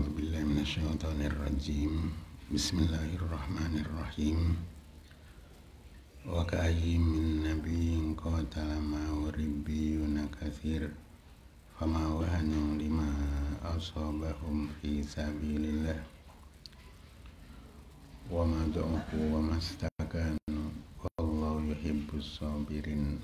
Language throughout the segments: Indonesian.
أعوذ بالله من الشيطان الرجيم بسم الله الرحمن الرحيم وكأي من نبي قاتل ما ربيون كثير فما وهنوا لما أصابهم في سبيل الله وما ضعفوا وما استكانوا والله يحب الصابرين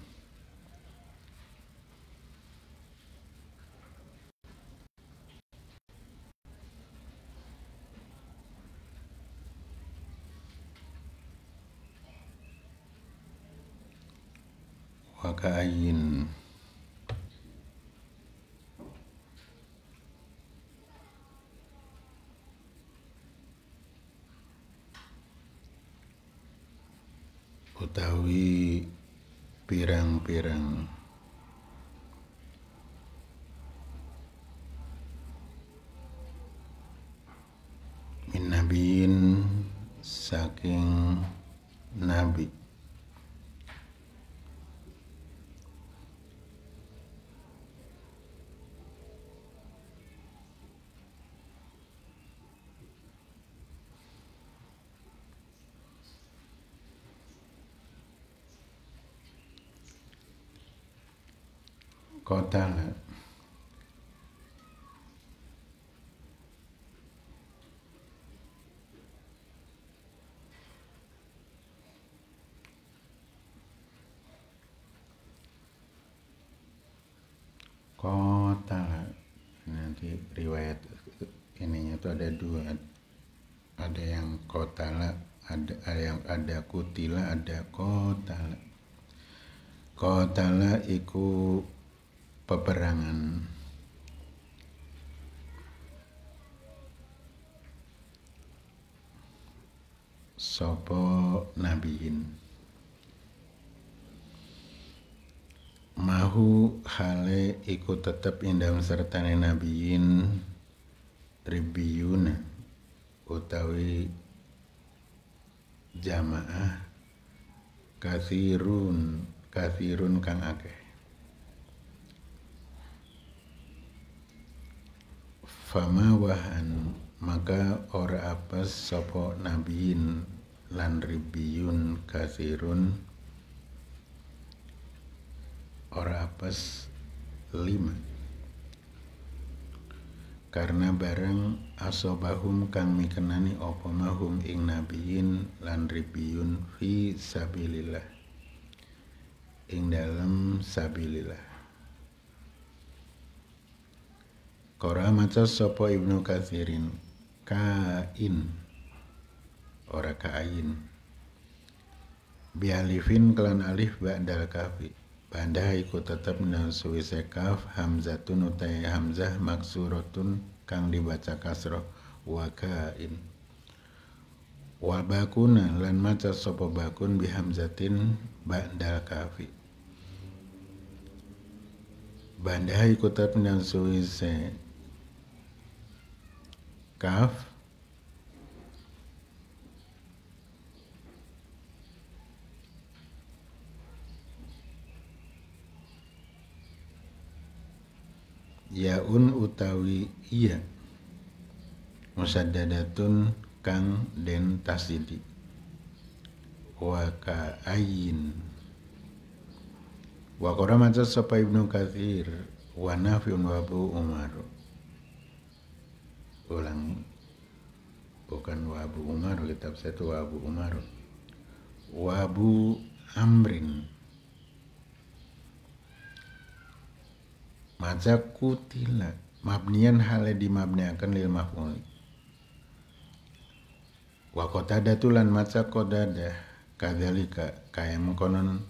utawi pirang-pirang taala kota nanti riwayat ininya tuh ada dua ada yang kotala ada, ada yang ada kutila ada kotala kotala iku peperangan. Sopo nabiin Mahu hale ikut tetap indah sertane nabiin Ribiyuna utawi jamaah kasirun kasirun kang akeh fama wahan maka ora apes sopo nabiin lan ribiyun kasirun ora apes lima karena barang asobahum kang mikenani apa mahum ing nabiin lan ribiyun fi sabilillah ing dalam sabilillah Kora maca sopo Ibnu kathirin kain ora kain Bialifin kelan alif ba'dal kafi Banda iku tetep dan suwise kaf hamzatun utai hamzah maksurotun kang dibaca kasroh wa kain wa bakuna lan maca sopo bakun bi ba'dal kafi Bandai iku tetep minal suwi kaf yaun utawi iya musaddadatun kang den tasidi waka wakora ayin wa maca sapa ibnu kathir wa nafiun wa orang bukan wabu Umar kitab satu wabu Umar wabu Amrin majaku tila mabnian hale dimabniakan lil maf'ul wa qatada tulan maca dah kadzalika kaya mengkonon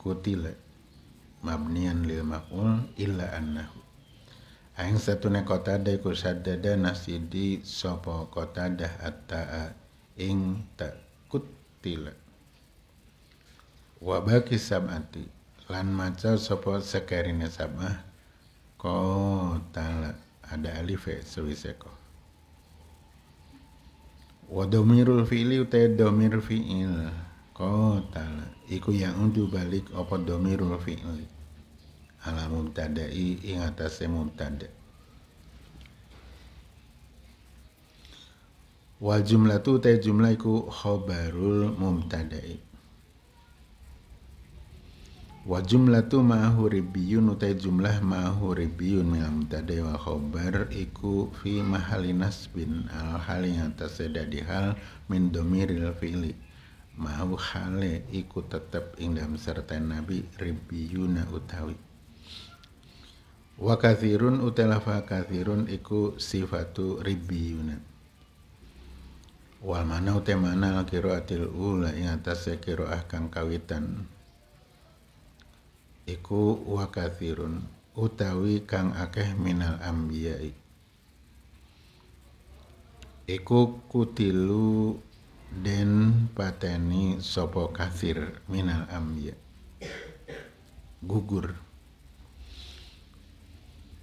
kutila mabnian lil maf'ul illa annahu Aing satune Qatadah iku sadada nasidi kota dah atta ing takut tila. wabaki sabati lan maca sopo sakarine sama kota ada alif ya sewise ko. Wa fi'li uta domirul fi'il kota iku yang undu balik opo domirul fi'il ala i ing atase mubtada wal jumlatu ta jumlah iku khabarul mubtada'i wa jumlatu ma'ahu ribiyun utai jumlah ma'ahu ribiyun minal mubtada wa khobar iku fi mahali nasbin al hali atase dadi hal min domiril fi'li Mau hale iku tetap ing dalam serta nabi ribiyuna utawi wa kathirun utela kathirun iku sifatu ribiyuna wal mana ute mana qiraatil ula ing kiro ah kang kawitan iku wa kathirun utawi kang akeh minal anbiya iku kutilu den pateni sopo kathir minal amya gugur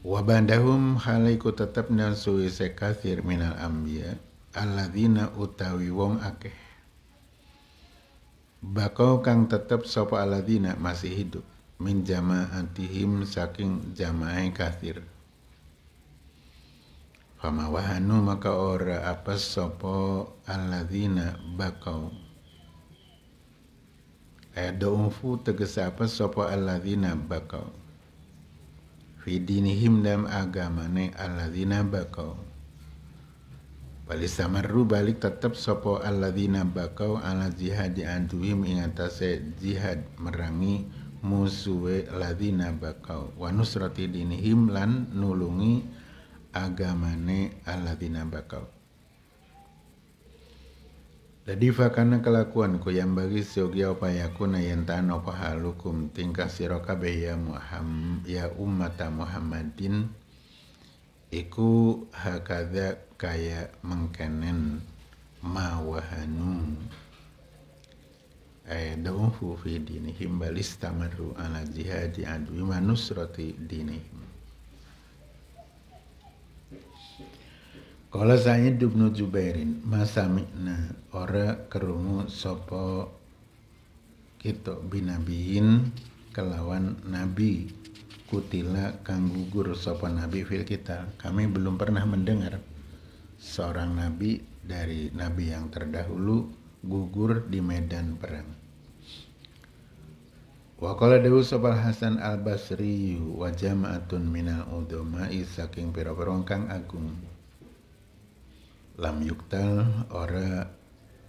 Wabandahum bandahum haliku tetap dan suwi sekathir minal ambiya alladzina utawi wong akeh. Bakau kang tetap sopa alladzina masih hidup min jamaatihim saking jamaah kathir. Fama wahanu maka ora apa sopo alladzina bakau. Ayat do'ufu tegesa apa sopo alladzina bakau fi dinihim dalam agamane alladzina bakau Palisamarru balik tetap sopo alladzina bakau ala jihad antuhim ingatase jihad merangi musuhe alladzina bakau wa nusrati dinihim lan nulungi agamane alladzina bakau Tadifa kana kelakuanku yang bagi seogia ya, na yang tanah pahalukum tingkah sirokabe ya, Muhammad, ya ummata Muhammadin Iku hakada kaya mengkenen mawahanu Ayadahu eh, fi himbalis tamaru ala jihadi adwi manusrati Kala Sayyid ibn Jubairin masamikna ora kerungu sopo kita gitu, binabiin kelawan nabi kutila kang gugur sopo nabi fil kita kami belum pernah mendengar seorang nabi dari nabi yang terdahulu gugur di medan perang Wakala dewu sopal Hasan al Basriyu wajah maatun mina udoma isaking pira agung lam yuktal ora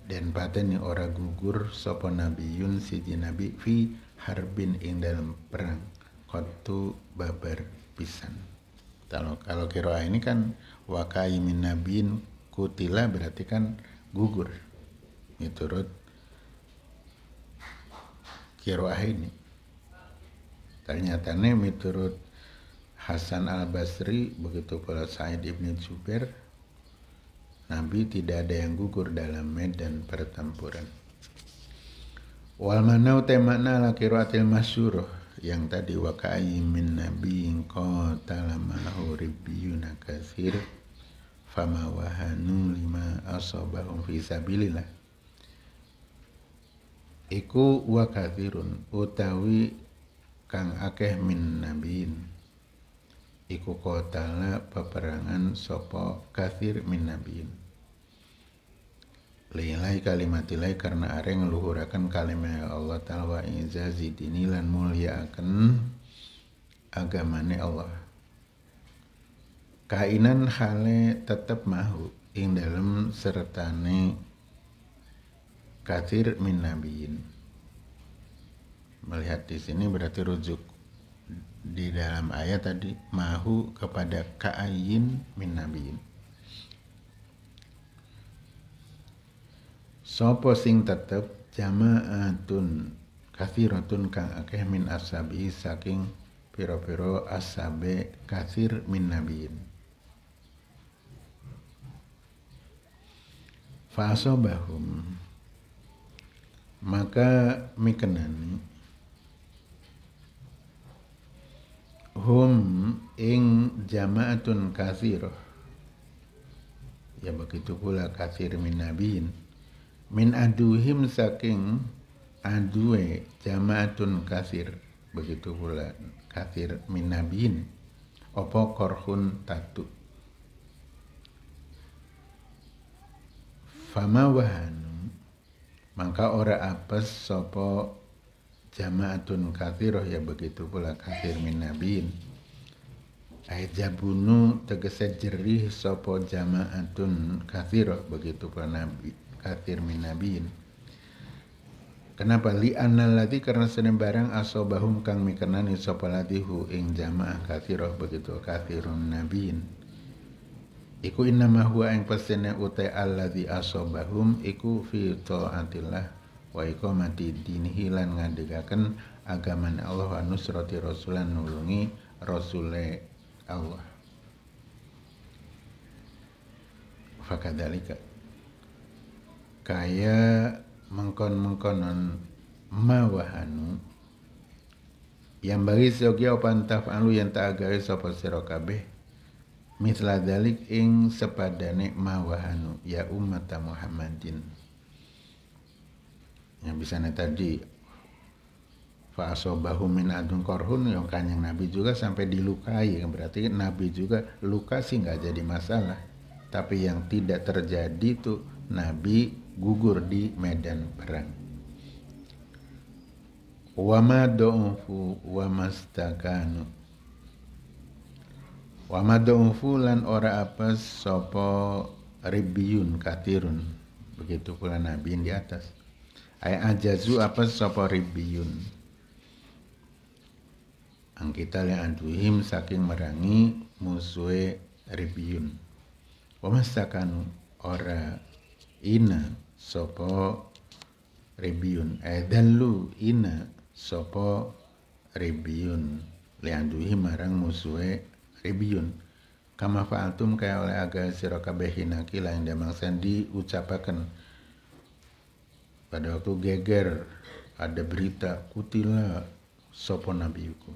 dan paten ora gugur sopo nabi Yun siji nabi fi harbin ing dalam perang kotu babar pisan kalau kalau kiroa ini kan wakai min nabiin kutila berarti kan gugur Miturut kiroa ini ternyata nih miturut Hasan al Basri begitu pula Said ibn Zubair Nabi tidak ada yang gugur dalam medan pertempuran. Wal manau temakna ala kiraatil masyuruh yang tadi wakai min nabiyyin qatala ma'ahu ribiyuna katsir fama wahanu lima asabahum fi sabilillah iku wa utawi kang akeh min nabiin iku kotala peperangan sopo kathir min nabiin Lilai kalimatilai karena areng luhurakan kalimat Allah Ta'ala wa inza zidini lan mulia akan agamane Allah kainan hale tetep mahu ing dalam sertane kathir min nabiin. melihat di sini berarti rujuk di dalam ayat tadi mahu kepada kaayin min nabiin sopo sing tetep jamaatun kathiratun kang akeh min asabi saking piro-piro asabe kathir min nabiin fasobahum maka mikenani hum ing jama'atun kasir ya begitu pula kasir min nabiin min aduhim saking adue jama'atun kasir begitu pula kasir min nabiin opo korhun tatu fama wahanu maka ora apes sopo jama'atun kathiroh ya begitu pula kathir min nabiin ayat jabunu tegese jerih sopo jama'atun kathiroh begitu pula nabi kathir min nabiin Kenapa li lati karena barang asobahum kang mikenani sopo latihu ing jama'ah kathiroh begitu kathirun nabiin Iku inna mahuwa yang pesene utai alladzi asobahum iku fi taatillah wa iqamati dinihi lan ngadegaken agaman Allah wa nusrati rasulan nulungi rasule Allah fakadalika kaya mengkon-mengkonon mawahanu yang bagi seogia pantaf anu yang tak agari sapa sira kabeh dalik ing sepadane mawahanu ya umat Muhammadin yang bisa nih tadi fa'asobahu min adun korhun yang kanyang Nabi juga sampai dilukai berarti Nabi juga luka sih nggak jadi masalah tapi yang tidak terjadi tuh Nabi gugur di medan perang wama do'ufu stakanu wama do'ufu lan ora apa sopo ribiyun katirun begitu pula Nabi yang di atas Ai ajazu apa sapa ribiyun. Angkita li anduhim saking merangi musue ribiyun. Pemastakan ora ina sopo ribiyun. Edallu ina sopo ribiyun. Li anduhim marang musue ribiyun. Kama fa'altum kaya oleh aga sirokabehinaki kabeh hinaki yang damang Ucapakan pada waktu geger ada berita kutila sopo nabi yuku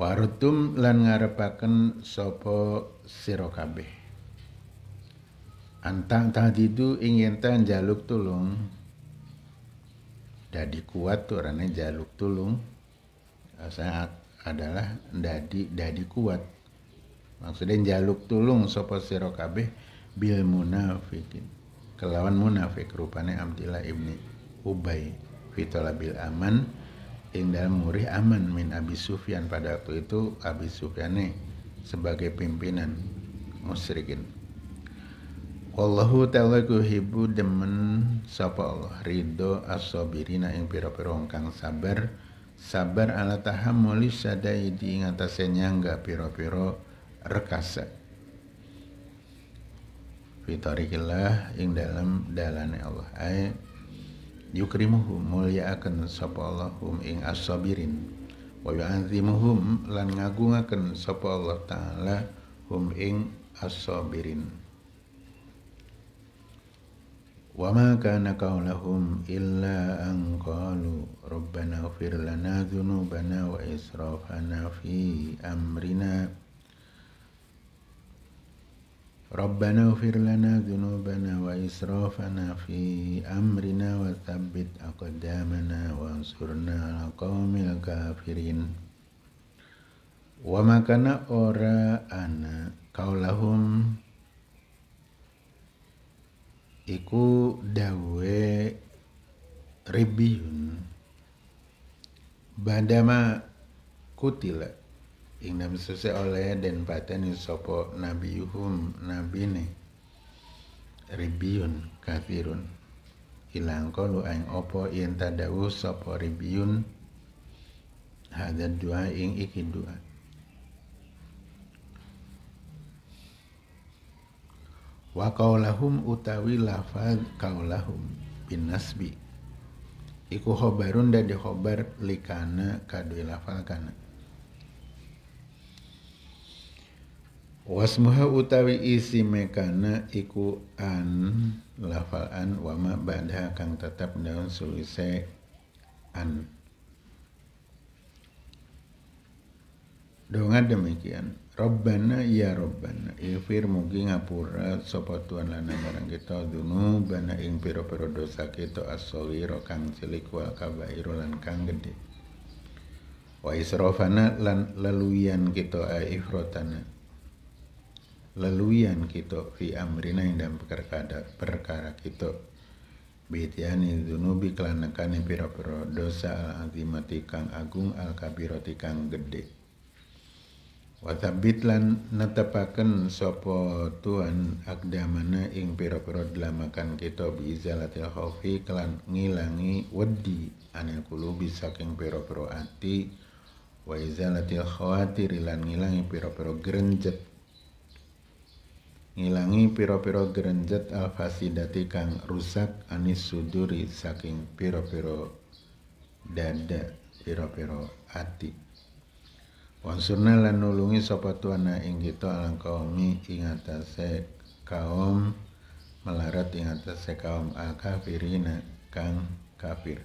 Warutum lan ngarepaken sopo sirokabe antang tadi itu ingin tan jaluk tulung. Dadi kuat tuh rane jaluk tulung. Saya adalah dadi dadi kuat. Maksudnya jaluk tulung sopo sirokabe kabeh bil munafikin kelawan munafik rupane Abdillah ibni Ubay bil aman yang dalam murih aman min Abi Sufyan pada waktu itu Abi Sufyan sebagai pimpinan musyrikin Wallahu ta'ala kuhibu demen sapa Allah ridho asobirina yang ing pira-pira kang sabar sabar ala tahammuli sadai di ingatase nyangga pira-pira rekasa fitarikillah ing dalam dalane Allah ay yukrimuhum muliakan sapa Allahum ing asobirin. wa yu'azimuhum lan ngagungaken sapa Allah taala hum ing asobirin. wa ma kana qawluhum illa an qalu rabbana ighfir lana dhunubana wa israfana fi amrina ربنا اغفر لنا ذنوبنا وإسرافنا في أمرنا وثبت أقدامنا وانصرنا على قوم الكافرين وما كان أنا قولهم Iku dawe ribiyun Badama kutila ing dalam sese oleh dan nabi sopo nabi ne ribiun kafirun hilang kolu aing opo yen tadawu sopo ribiun hadat dua ing iki dua wa kaulahum utawi lafad kaulahum bin nasbi iku khobarun dan khobar likana kadui lafal kana Wasmuha utawi isi mekana iku an lafal an wama badha kang tetap daun sulise an. Dongat demikian. Rabbana ya Rabbana ifir mugi ngapura Sopo Tuhan lana marang kita Dunu bana ing piro-piro dosa kita as rokang kang cilik wal kabairu lan kang gede Wa isrofana lan laluyan kita Ifrotana leluyan kita fi amrina yang dalam perkara perkara kita Bitiani dunubi kelanakan yang piro-piro dosa al-azimati kang agung al-kabiroti kang gede. Watabit lan netepaken sopo tuan akdamana ing piro-piro dilamakan kita biizalatil khawfi kelan ngilangi wedi anil kulubi saking piro-piro ati wa izalatil khawatir ilan ngilangi piro-piro gerenjet ngilangi piro-piro gerenjet alfasidati kang rusak anis suduri saking piro-piro dada piro-piro ati wansurna lan nulungi sapa tuana ing kita alangkaumi kaumi ing atase kaum melarat ing atase kaum al kafirina kang kafir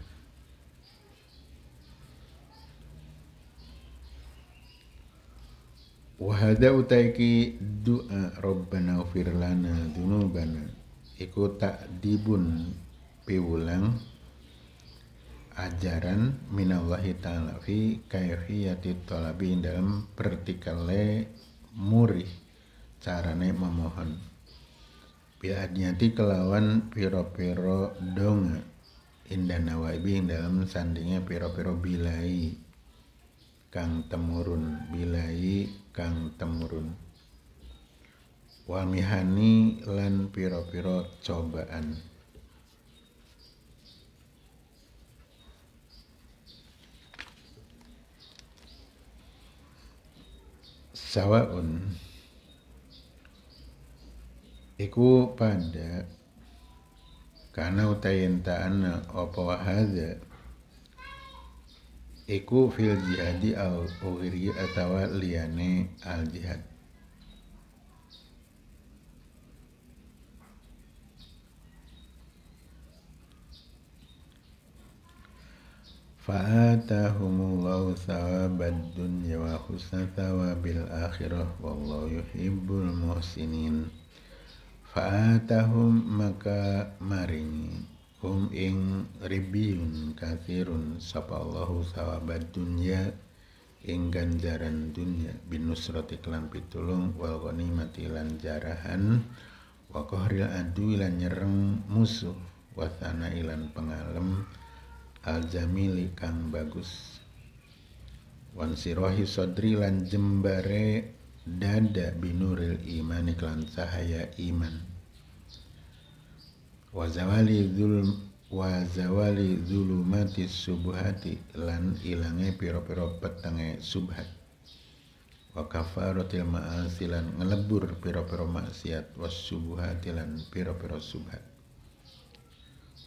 Wahada utaiki doa Rabbana ufir lana dunubana Iku takdibun piwulang ajaran minallahi ta'ala fi kaifiyati talabi dalam pertikale muri carane memohon bila adnyati kelawan piro-piro donga indan nawaibi dalam sandinya piro-piro bilai kang temurun bilai kang temurun wamihani lan piro-piro cobaan sawaun iku pada karena utayen ta'ana apa wahada iku fil jihadi al ughiri atawa liyane al jihad Fa'atahumullahu thawabad dunya wa husna thawabil akhirah Wallahu yuhibbul muhsinin Fa'atahum maka maringin hum ing ribiun kathirun sapa Allahu sawabat dunya ing ganjaran dunya roti kelan pitulung wal ghanimati lan jarahan wa adu ilan nyereng musuh wasana ilan pengalem al jamili kang bagus wan sirohi sodri lan jembare dada binuril imanik iklan cahaya iman Wazawali dulu, wazawali wa zawali zulumati lan ilange piro-piro petenge subhat wa kafaratil ma'asi lan ngelebur piro-piro maksiat was subhati lan piro-piro subhat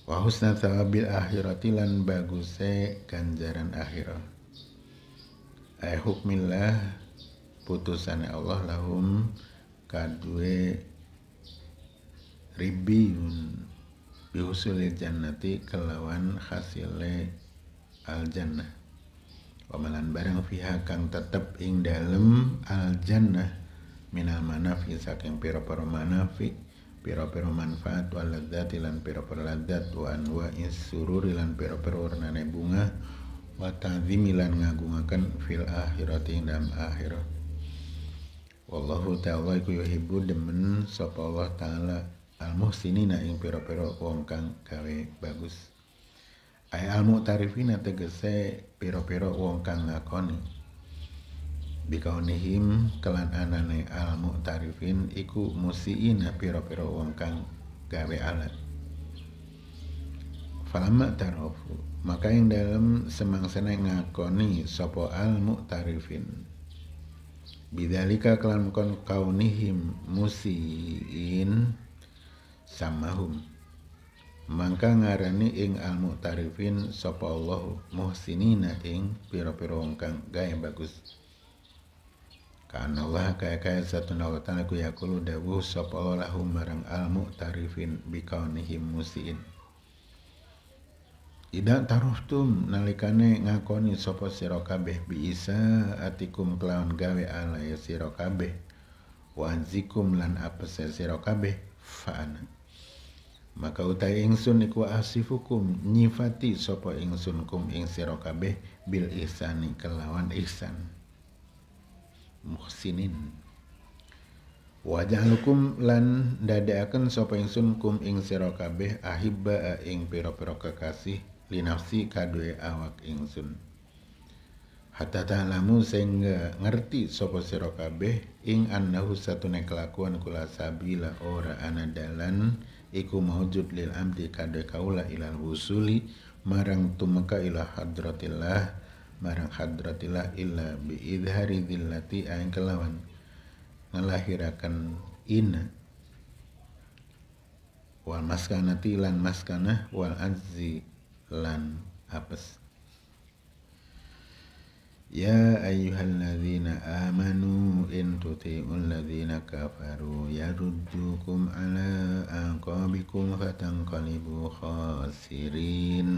wa husna thawabil akhirati lan baguse ganjaran akhirat. ay hukmillah putusan Allah lahum kadue ribiun biusulil jannati kelawan hasile al jannah pamalan barang fiha kang tetep ing dalem al jannah minal manafi saking pira-pira manafi pira-pira manfaat wal ladzati lan pira-pira ladzat wa anwa sururi lan pira-pira warnane bunga wa ta'zimi lan ngagungaken fil akhirati ing dalem akhirat wallahu ta'ala iku yuhibbu demen sapa Allah ta'ala Almu muhsinina ing pira-pira wong kang gawe bagus ay almu tarifin tegese pira-pira wong kang ngakoni bikaunihim kelan anane almu tarifin iku musiina pira-pira wong kang gawe alat falamma tarofu maka yang dalam semang seneng ngakoni sopo al tarifin. bidalika kelan kon kaunihim musiin samahum mangka ngarani ing al mu'tarifin sapa Allah muhsinina ing pira-pira wong kang gawe bagus karena Allah kaya kaya satu nawatan aku yakulu dawu sapa Allah lahum marang al mu'tarifin bikaunihim musiin Ida tum nalikane ngakoni sopo sira bi atikum kelawan gawe ala ya wanzikum lan apa sirokabe kabeh maka utai ingsun iku asifukum nyifati sopo ingsun kum ing sira bil ihsani kelawan ihsan muhsinin Wajahlukum lan dadaaken sopo ingsun kum ing sira ahibba ing piro-piro kekasih linafsi kadue awak ingsun. Hatta ta'lamu sehingga ngerti sopo sirokabeh ing annahu satune kelakuan kula sabila ora anadalan dalan iku mahu lil amdi kada kaula ilal wusuli marang tumeka ila hadratillah marang hadratillah illa bi idhari dhillati ang kelawan ngelahirakan ina wal maskanati lan maskanah wal azzi lan apes يا أيها الذين آمنوا إن تطيعوا الذين كفروا يردوكم على أعقابكم فتنقلبوا خاسرين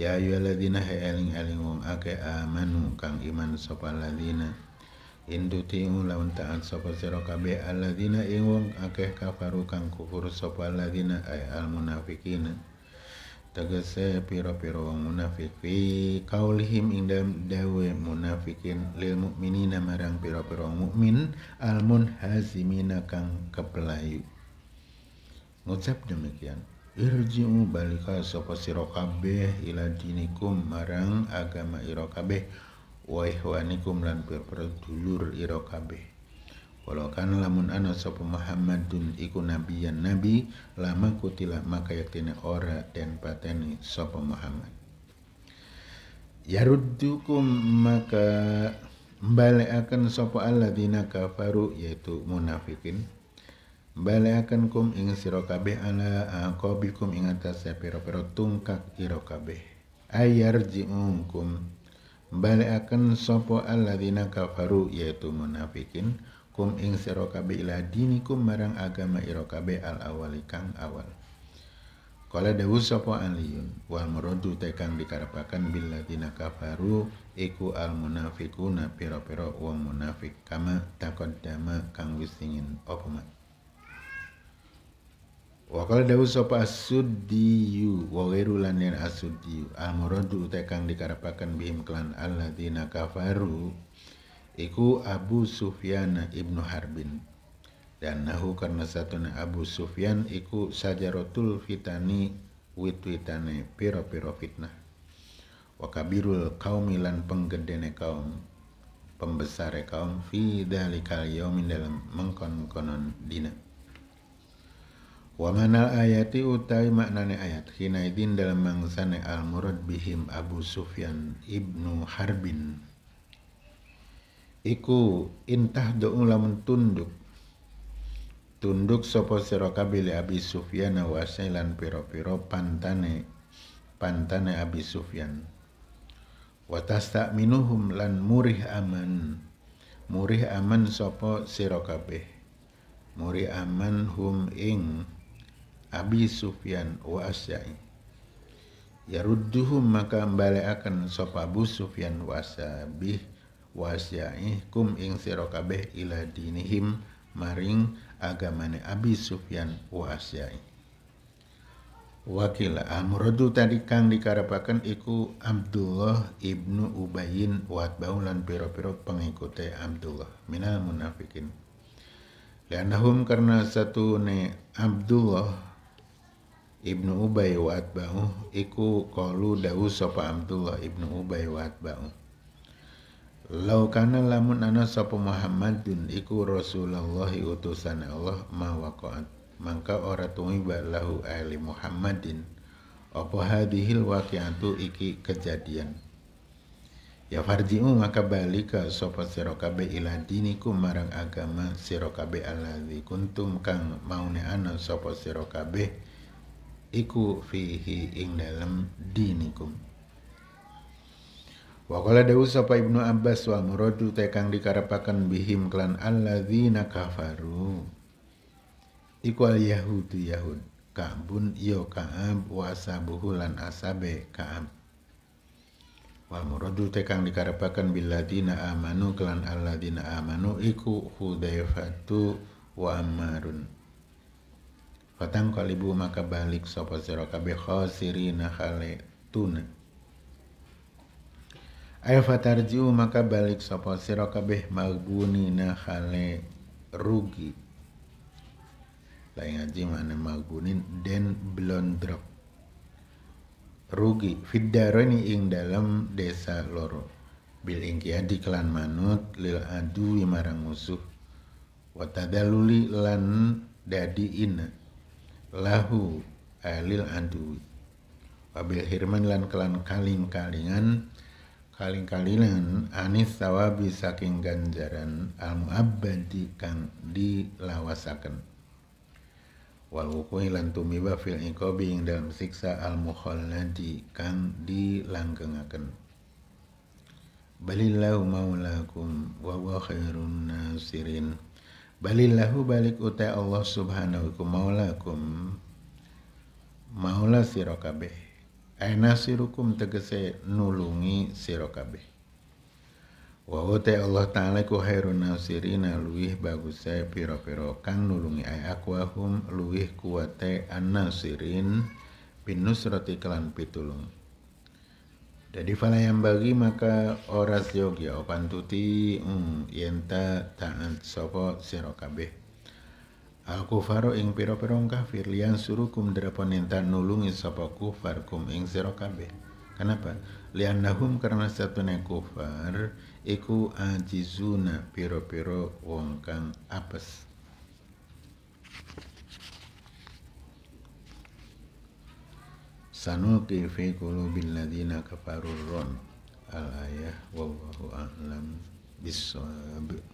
Ya ayyuhalladzina eling eling wong akeh amanu kang iman sopaladina ladzina Induti'u lawan ta'at sapa sira kabeh alladzina ing wong akeh kafaru kang kufur sopaladina ladzina ay al tegese piro-piro wong munafik fi kaulihim indam dawe munafikin lil mukminina marang piro-piro mukmin al munhazimina kang kepelayu ngucap demikian irji'u balika sapa sira kabeh ila dinikum marang agama ira kabeh wa ihwanikum lan piro-piro dulur ira kabeh walau kan lamun ana sapa Muhammadun iku nabiyan nabi lama kutila maka yaktine ora den pateni sapa Muhammad yaruddukum maka akan sapa alladzina kafaru yaitu munafikin akan kum ing sira kabeh ala aqabikum ing atas ya pira-pira tungkak ira kabeh mbale akan sapa alladzina kafaru yaitu munafikin kum ing sira kabeh ila dinikum marang agama ira kabeh al awali kang awal Kala dawu sapa aliyun wal muradu tekang dikarepaken ladina kafaru iku al munafiquna pira-pira wong munafik kama taqaddama kang wis ingin apa mak Wa kala dawu sapa asuddiyu wa ghairu lanir asuddiyu al muradu tekang dikarepaken bihim klan ladina kafaru iku Abu Sufyan ibnu Harbin dan nahu karena satu Abu Sufyan iku sajarotul fitani wit-witane piro-piro fitnah wa kabirul kaumilan penggedene kaum pembesare kaum fi dalikal yaumin dalam mengkon-konon dina wa manal ayati utai maknane ayat hinaidin dalam mangsane al murad bihim Abu Sufyan ibnu Harbin iku intah do'u lamun tunduk tunduk sopo sira kabeh Abi Sufyan wa piro piro pantane pantane Abi Sufyan tak minuhum lan murih aman murih aman sopo sira murih aman hum ing Abi Sufyan wa asyai yarudduhum maka akan sapa Abu Sufyan wa asabih wasyaihkum ing sira kabeh ila dinihim maring agamane Abi Sufyan wasyai wakil amrodu tadi kang dikarapakan iku Abdullah ibnu Ubayin watbau lan piro-piro pengikute Abdullah minal munafikin Lianahum karena satu ne Abdullah Ibnu Ubay wat atba'u iku qalu dawu sopa Abdullah Ibnu Ubay wat atba'u Laukana lamun ana sapa Muhammadun iku Rasulullah utusan Allah ma waqa'at Maka ora tumiba lahu ali Muhammadin apa hadhil waqi'atu iki kejadian Ya farji'u maka balika sapa sira kabe ila diniku marang agama sira kabe allazi kuntum kang maune ana sapa sira kabe iku fihi ing dalem dinikum Wakala dewu sapa Ibnu Abbas wa muradu tekang dikarapakan bihim klan alladzina kafaru. Iku al Yahudi Yahud. Ka'bun iyo Ka'ab wa asabuhu asabe Ka'ab. Wa muradu tekang bila billadina amanu klan alladzina amanu iku hudayfatu wa Ammarun. Fatang kalibu maka balik sapa zero kabe khasirina khale tunak. Ayo fatarju maka balik sopo siro kabeh maguni nahale rugi. Lain aja mana maguni den blondrok. Rugi fidaroni ing dalam desa loro. Bil ing di kelan manut lil adu marang musuh. Watadaluli lan dadi ina lahu alil adu. Wabil hirman lan kelan kaling-kalingan kalingkalilan anis sawabi saking ganjaran al muabbadi kang dilawasaken wal wukuhi lan tumiba fil iqabi ing dalam siksa al mukhalladi kang dilangkengaken balillahu maulakum wa wa khairun nasirin balillahu balik uta Allah subhanahu maulakum maula sirakabeh sirukum tegese nulungi sirokabe. kabeh. Allah taala ku khairun nasirina luih baguse piro-piro kang nulungi ay akwahum luih kuwate an-nasirin bin nusrati kelan pitulung. Jadi yang bagi maka oras yogya opantuti um, hmm, yenta taat sopo sirokabeh al kufaru ing pira-pira kafir liyan surukum derapan nintan nulungi sapa kufar kum ing zero kabeh kenapa lian nahum karena satu ne kufar iku ajizuna pira-pira wong kang apes sanuqi fi qulubil ladina kafarur ron al ayah wallahu a'lam bisawab